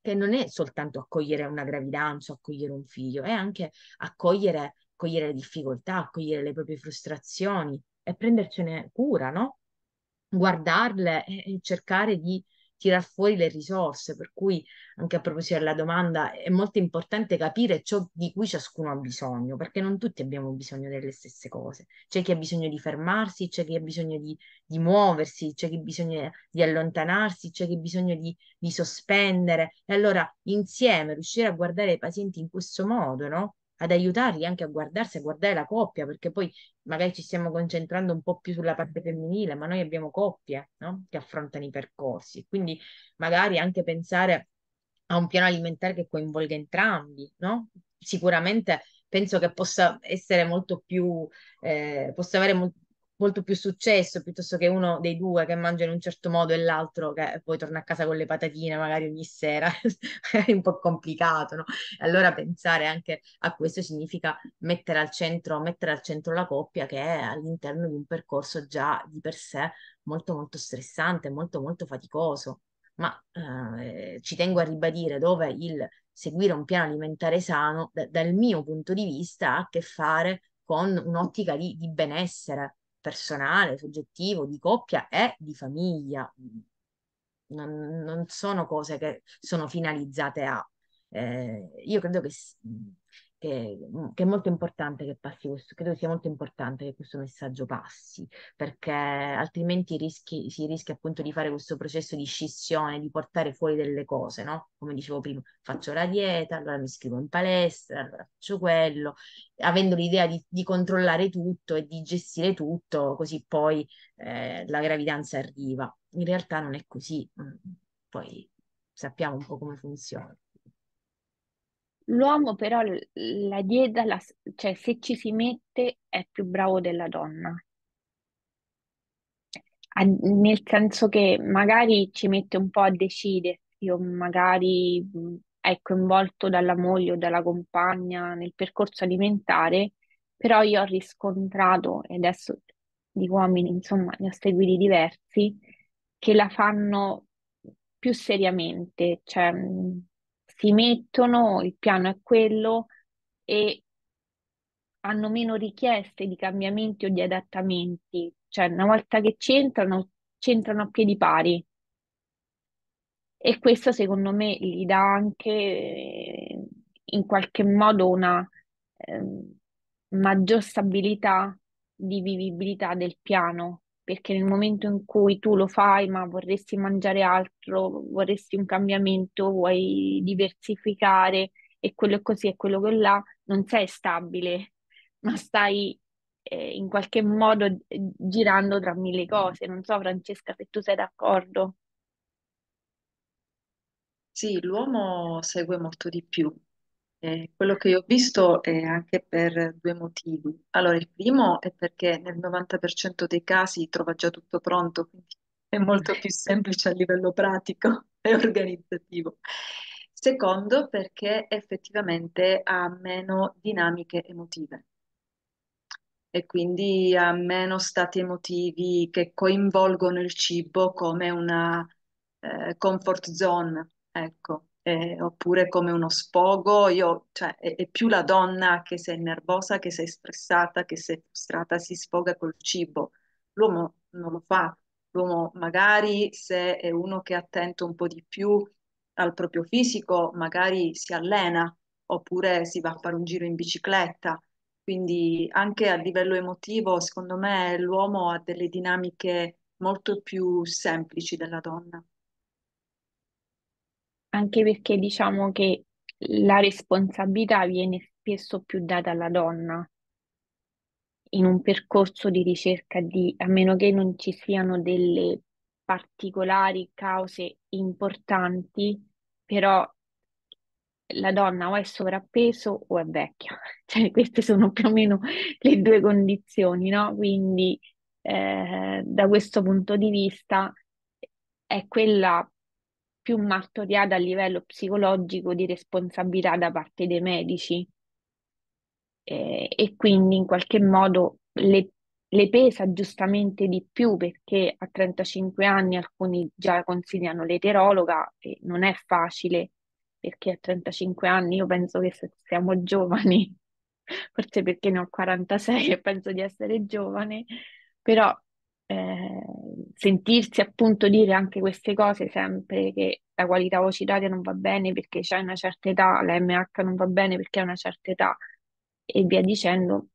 che non è soltanto accogliere una gravidanza, accogliere un figlio, è anche accogliere, accogliere le difficoltà, accogliere le proprie frustrazioni e prendercene cura, no? Guardarle e cercare di tirar fuori le risorse, per cui anche a proposito della domanda è molto importante capire ciò di cui ciascuno ha bisogno, perché non tutti abbiamo bisogno delle stesse cose. C'è chi ha bisogno di fermarsi, c'è chi ha bisogno di, di muoversi, c'è chi ha bisogno di allontanarsi, c'è chi ha bisogno di, di sospendere. E allora insieme riuscire a guardare i pazienti in questo modo, no? ad aiutarli anche a guardarsi, a guardare la coppia, perché poi magari ci stiamo concentrando un po' più sulla parte femminile, ma noi abbiamo coppie no? che affrontano i percorsi, quindi magari anche pensare a un piano alimentare che coinvolga entrambi, no? Sicuramente penso che possa essere molto più, eh, possa avere mo- molto più successo piuttosto che uno dei due che mangia in un certo modo e l'altro che poi torna a casa con le patatine magari ogni sera, è (laughs) un po' complicato, no? Allora pensare anche a questo significa mettere al centro, mettere al centro la coppia che è all'interno di un percorso già di per sé molto molto stressante, molto molto faticoso. Ma eh, ci tengo a ribadire dove il seguire un piano alimentare sano, da, dal mio punto di vista, ha a che fare con un'ottica di, di benessere, personale, soggettivo, di coppia e di famiglia. Non, non sono cose che sono finalizzate a... Eh, io credo che che, mm, che, è molto importante che passi questo, credo sia molto importante che questo messaggio passi, perché altrimenti rischi, si rischia appunto di fare questo processo di scissione, di portare fuori delle cose, no? Come dicevo prima, faccio la dieta, allora mi scrivo in palestra, allora faccio quello, avendo l'idea di, di controllare tutto e di gestire tutto, così poi eh, la gravidanza arriva. In realtà non è così, mm, poi sappiamo un po' come funziona. L'uomo però la dieta, la- cioè se ci si mette, è più bravo della donna. A- nel senso che magari ci mette un po' a decidersi o magari mhmm, è coinvolto dalla moglie o dalla compagna nel percorso alimentare, però io ho riscontrato, e adesso di uomini, insomma, ne ho seguiti diversi, che la fanno più seriamente, cioè mh, mhmm, si mettono, il piano è quello e hanno meno richieste di cambiamenti o di adattamenti, cioè una volta che c'entrano, c'entrano a piedi pari. E questo secondo me gli dà anche eh, in qualche modo una eh, maggior stabilità di vivibilità del piano perché nel momento in cui tu lo fai ma vorresti mangiare altro, vorresti un cambiamento, vuoi diversificare e quello è così e quello è là, non sei stabile, ma stai eh, in qualche modo eh, girando tra mille cose. Non so Francesca se tu sei d'accordo. Sì, l'uomo segue molto di più eh, quello che io ho visto è anche per due motivi. Allora, il primo è perché nel 90% dei casi trova già tutto pronto, quindi è molto più semplice a livello pratico (laughs) e organizzativo. Secondo, perché effettivamente ha meno dinamiche emotive e quindi ha meno stati emotivi che coinvolgono il cibo come una eh, comfort zone, ecco eh, oppure come uno sfogo, io, cioè, è, è, più la donna che se è nervosa, che se è stressata, che se è frustrata, si sfoga col cibo. L'uomo non lo fa, l'uomo magari se è uno che è attento un po' di più al proprio fisico, magari si allena, oppure si va a fare un giro in bicicletta. Quindi anche a livello emotivo, secondo me, l'uomo ha delle dinamiche molto più semplici della donna. Anche perché diciamo che la responsabilità viene spesso più data alla donna in un percorso di ricerca di, a meno che non ci siano delle particolari cause importanti, però la donna o è sovrappeso o è vecchia, (laughs) cioè queste sono più o meno le due condizioni, no? Quindi eh, da questo punto di vista è quella più martoriata a livello psicologico di responsabilità da parte dei medici eh, e quindi in qualche modo le, le pesa giustamente di più perché a 35 anni alcuni già consigliano l'eterologa e non è facile perché a 35 anni io penso che siamo giovani, (laughs) forse perché ne ho 46 e penso di essere giovane, però eh, sentirsi appunto dire anche queste cose sempre che la qualità vocitaria non va bene perché c'è una certa età, la MH non va bene perché è una certa età e via dicendo,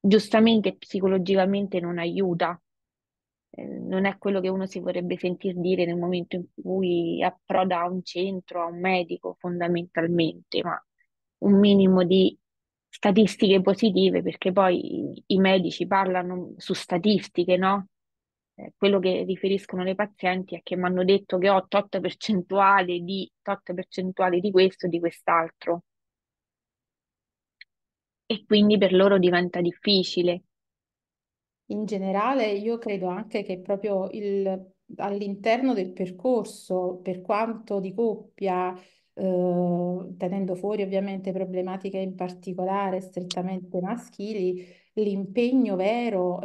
giustamente psicologicamente non aiuta, eh, non è quello che uno si vorrebbe sentire dire nel momento in cui approda a un centro, a un medico fondamentalmente, ma un minimo di statistiche positive perché poi i medici parlano su statistiche, no? Eh, quello che riferiscono le pazienti è che mi hanno detto che ho tot percentuale di, tot percentuale di questo, e di quest'altro. E quindi per loro diventa difficile. In generale, io credo anche che proprio il, all'interno del percorso, per quanto di coppia, eh, tenendo fuori ovviamente problematiche in particolare strettamente maschili, l'impegno vero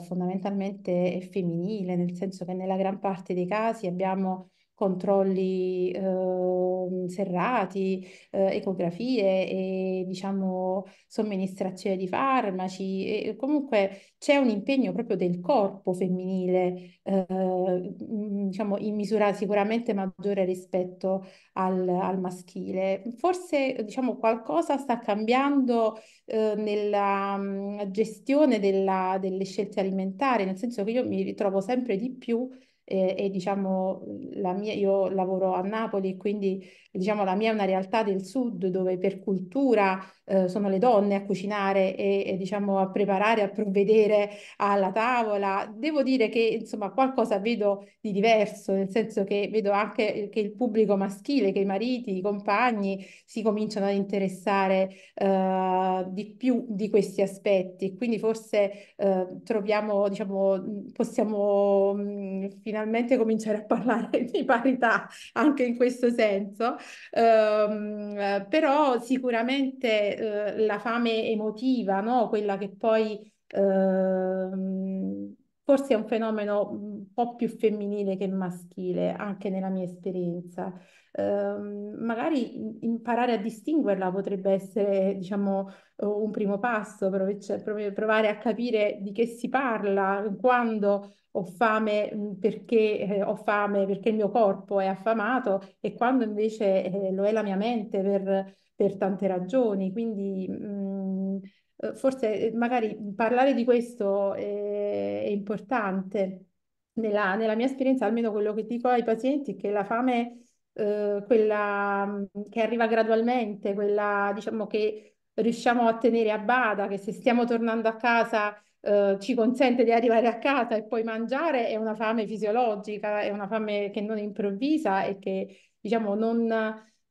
eh, fondamentalmente è femminile, nel senso che nella gran parte dei casi abbiamo controlli eh, serrati, eh, ecografie e diciamo somministrazione di farmaci e comunque c'è un impegno proprio del corpo femminile eh, mm, mm, diciamo in misura sicuramente maggiore rispetto al, al maschile. Forse diciamo qualcosa sta cambiando eh, nella mh, mm, gestione della, delle scelte alimentari, nel senso che io mi ritrovo sempre di più e, diciamo la mia, io lavoro a Napoli, quindi diciamo la mia è una realtà del sud dove per cultura eh, sono le donne a cucinare e, e, diciamo a preparare, a provvedere alla tavola. Devo dire che insomma qualcosa vedo di diverso, nel senso che vedo anche che il pubblico maschile, che i mariti, i compagni si cominciano ad interessare eh, di più di questi aspetti, quindi forse eh, troviamo, diciamo, possiamo mh, mm, finalmente finalmente cominciare a parlare (laughs) di parità anche in questo senso, um, però sicuramente uh, la fame emotiva, no? quella che poi... Uh, Forse è un fenomeno mhmm, un po' più femminile che maschile, anche nella mia esperienza. Eh, magari imparare a distinguerla potrebbe essere, diciamo, un primo passo, cioè, provare a capire di che si parla, quando ho fame mhmm, perché eh, ho fame, perché il mio corpo è affamato e quando invece eh, lo è la mia mente per, per tante ragioni. Quindi mh, mhmm, eh, forse eh, magari parlare di questo è, eh, è importante. Nella, nella, mia esperienza, almeno quello che dico ai pazienti, è che la fame, eh, quella mm, che arriva gradualmente, quella diciamo che riusciamo a tenere a bada, che se stiamo tornando a casa eh, ci consente di arrivare a casa e poi mangiare, è una fame fisiologica, è una fame che non improvvisa e che diciamo non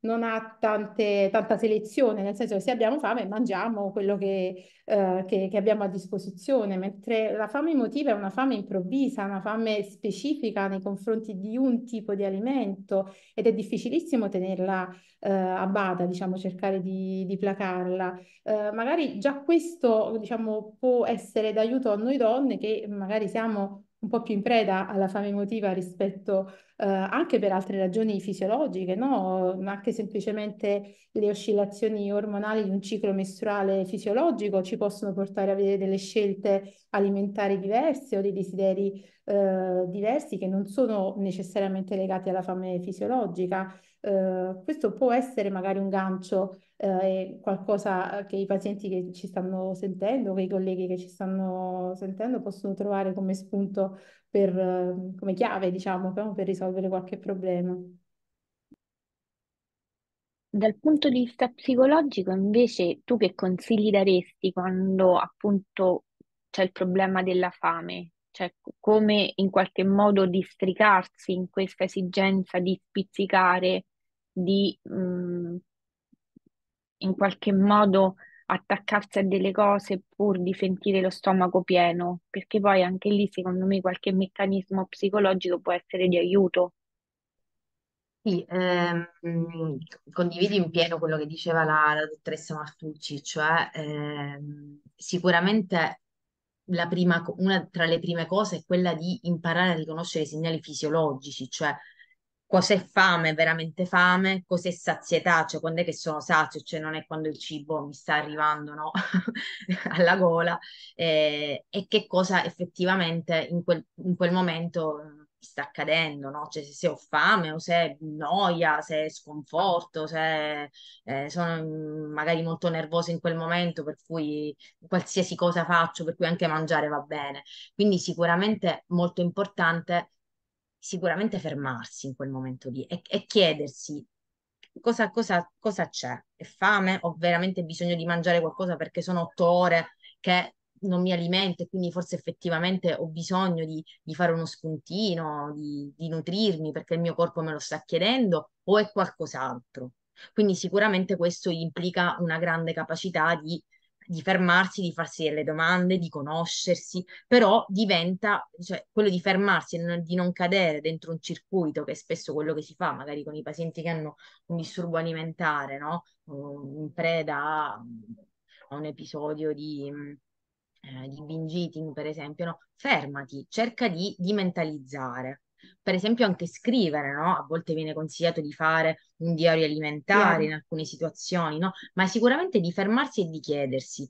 non ha tante, tanta selezione, nel senso che se abbiamo fame mangiamo quello che, eh, che, che, abbiamo a disposizione, mentre la fame emotiva è una fame improvvisa, una fame specifica nei confronti di un tipo di alimento ed è difficilissimo tenerla eh, a bada, diciamo, cercare di, di placarla. Eh, magari già questo diciamo, può essere d'aiuto a noi donne che magari siamo un po' più in preda alla fame emotiva rispetto eh, anche per altre ragioni fisiologiche, no? anche semplicemente le oscillazioni ormonali di un ciclo mestruale fisiologico ci possono portare a avere delle scelte alimentari diverse o dei desideri eh, diversi che non sono necessariamente legati alla fame fisiologica. Eh, questo può essere magari un gancio eh, qualcosa eh, che i pazienti che ci stanno sentendo, che i colleghi che ci stanno sentendo possono trovare come spunto, per, eh, come chiave, diciamo, per risolvere qualche problema. Dal punto di vista psicologico, invece, tu che consigli daresti quando appunto c'è il problema della fame? Cioè, come in qualche modo districarsi in questa esigenza di spizzicare di mh, mm, in qualche modo attaccarsi a delle cose pur di sentire lo stomaco pieno, perché poi anche lì, secondo me, qualche meccanismo psicologico può essere di aiuto. Sì, ehm, mm, condividi in pieno quello che diceva la, la dottoressa Martucci, cioè ehm, sicuramente la prima, una tra le prime cose è quella di imparare a riconoscere i segnali fisiologici, cioè cos'è fame, veramente fame, cos'è sazietà, cioè quando è che sono sazio, cioè non è quando il cibo mi sta arrivando no? (laughs) alla gola eh, e che cosa effettivamente in quel, in quel momento mm, sta accadendo, no? Cioè se, se, ho fame o se noia, se sconforto, se eh, sono mm, magari molto nervosa in quel momento, per cui qualsiasi cosa faccio, per cui anche mangiare va bene. Quindi sicuramente molto importante sicuramente fermarsi in quel momento lì e, e chiedersi cosa, cosa, cosa c'è, è fame, ho veramente bisogno di mangiare qualcosa perché sono otto ore che non mi alimento e quindi forse effettivamente ho bisogno di, di fare uno spuntino, di, di, nutrirmi perché il mio corpo me lo sta chiedendo o è qualcos'altro. Quindi sicuramente questo implica una grande capacità di di fermarsi, di farsi delle domande, di conoscersi, però diventa, cioè quello di fermarsi e di non cadere dentro un circuito, che è spesso quello che si fa magari con i pazienti che hanno un disturbo alimentare, no? in preda a un episodio di, eh, di binge eating, per esempio, no? fermati, cerca di, di mentalizzare per esempio anche scrivere, no? A volte viene consigliato di fare un diario alimentare yeah. in alcune situazioni, no? Ma sicuramente di fermarsi e di chiedersi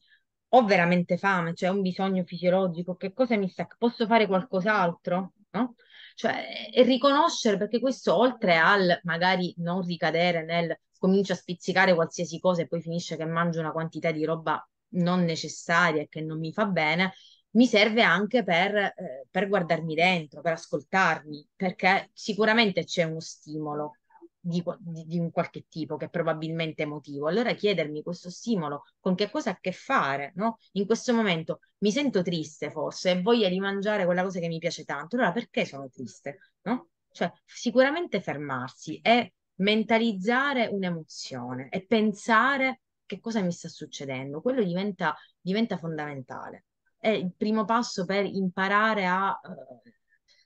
ho veramente fame, cioè ho un bisogno fisiologico, che cosa mi sta, posso fare qualcos'altro, no? Cioè, e riconoscere, perché questo oltre al magari non ricadere nel comincio a spizzicare qualsiasi cosa e poi finisce che mangio una quantità di roba non necessaria e che non mi fa bene, mi serve anche per, eh, per guardarmi dentro, per ascoltarmi, perché sicuramente c'è uno stimolo di, di, di, un qualche tipo che è probabilmente emotivo. Allora chiedermi questo stimolo con che cosa ha a che fare, no? In questo momento mi sento triste forse e voglio rimangiare quella cosa che mi piace tanto, allora perché sono triste, no? Cioè sicuramente fermarsi e mentalizzare un'emozione e pensare che cosa mi sta succedendo, quello diventa, diventa fondamentale è il primo passo per imparare a eh,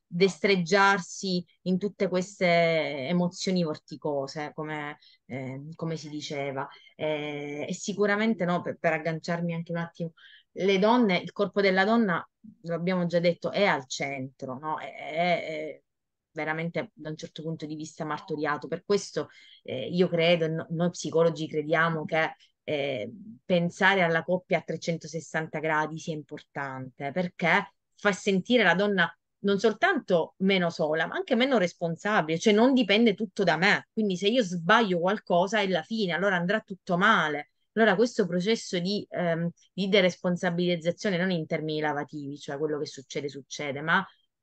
destreggiarsi in tutte queste emozioni vorticose, come, eh, come si diceva. Eh, e sicuramente no, per, per, agganciarmi anche un attimo, le donne, il corpo della donna, l'abbiamo già detto, è al centro, no? è, è veramente da un certo punto di vista martoriato. Per questo eh, io credo, no, noi psicologi crediamo che eh, pensare alla coppia a 360 gradi sia importante perché fa sentire la donna non soltanto meno sola, ma anche meno responsabile, cioè non dipende tutto da me. Quindi se io sbaglio qualcosa è la fine, allora andrà tutto male. Allora questo processo di, ehm, di deresponsabilizzazione non in termini lavativi, cioè quello che succede succede, ma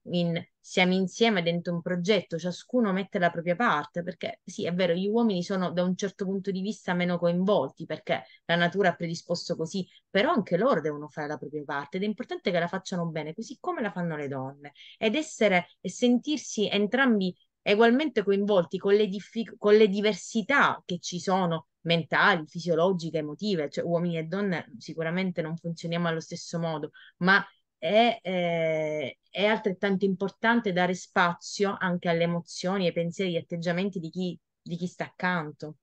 in siamo insieme dentro un progetto, ciascuno mette la propria parte, perché sì, è vero, gli uomini sono da un certo punto di vista meno coinvolti, perché la natura ha predisposto così, però anche loro devono fare la propria parte ed è importante che la facciano bene, così come la fanno le donne, ed essere e sentirsi entrambi ugualmente coinvolti con le, diffic- con le diversità che ci sono mentali, fisiologiche, emotive, cioè uomini e donne sicuramente non funzioniamo allo stesso modo, ma e eh, è altrettanto importante dare spazio anche alle emozioni, ai pensieri, agli atteggiamenti di chi, di chi sta accanto.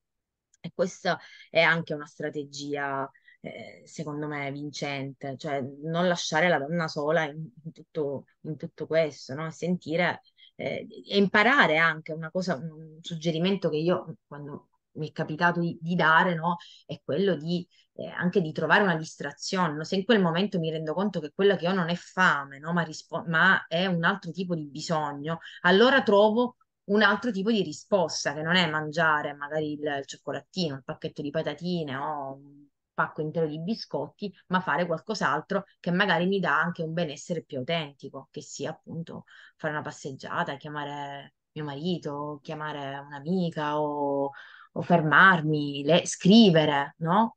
E questa è anche una strategia, eh, secondo me, vincente, cioè non lasciare la donna sola in, in, tutto, in tutto, questo, no? sentire eh, e imparare anche una cosa, un suggerimento che io quando mi è capitato di, di dare, no? È quello di eh, anche di trovare una distrazione. No? Se in quel momento mi rendo conto che quella che ho non è fame, no? ma, rispo- ma è un altro tipo di bisogno, allora trovo un altro tipo di risposta che non è mangiare magari il, il cioccolatino, un pacchetto di patatine o un pacco intero di biscotti, ma fare qualcos'altro che magari mi dà anche un benessere più autentico, che sia appunto fare una passeggiata, chiamare mio marito, chiamare un'amica o, o fermarmi, le, scrivere, no?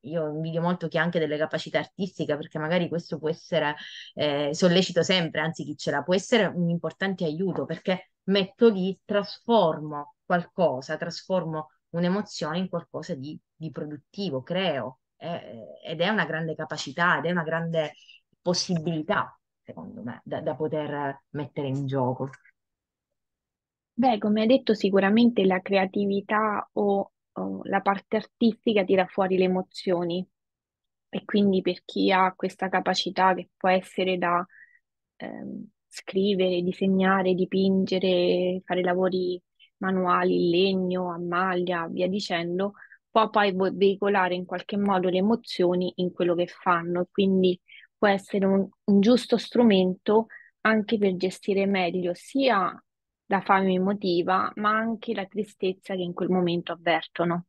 Io invidio molto chi ha anche delle capacità artistiche perché magari questo può essere, eh, sollecito sempre, anzi chi ce la può essere un importante aiuto perché metto lì, trasformo qualcosa, trasformo un'emozione in qualcosa di, di produttivo, creo eh, ed è una grande capacità ed è una grande possibilità secondo me da, da poter mettere in gioco. Beh, come hai detto, sicuramente la creatività o, o la parte artistica tira fuori le emozioni e quindi per chi ha questa capacità che può essere da ehm, scrivere, disegnare, dipingere, fare lavori manuali in legno, a maglia, via dicendo, può poi veicolare in qualche modo le emozioni in quello che fanno, quindi può essere un, un giusto strumento anche per gestire meglio sia la fame emotiva, ma anche la tristezza che in quel momento avvertono.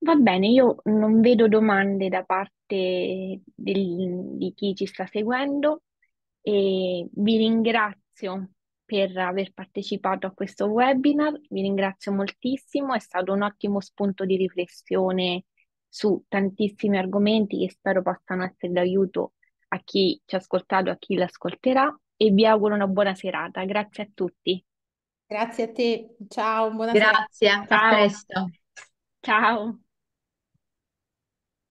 Va bene, io non vedo domande da parte del- di chi ci sta seguendo e vi ringrazio per aver partecipato a questo webinar, vi ringrazio moltissimo, è stato un ottimo spunto di riflessione su tantissimi argomenti che spero possano essere d'aiuto a chi ci ha ascoltato, a chi l'ascolterà e vi auguro una buona serata. Grazie a tutti. Grazie a te, ciao, buona Grazie, serata. a presto. Ciao.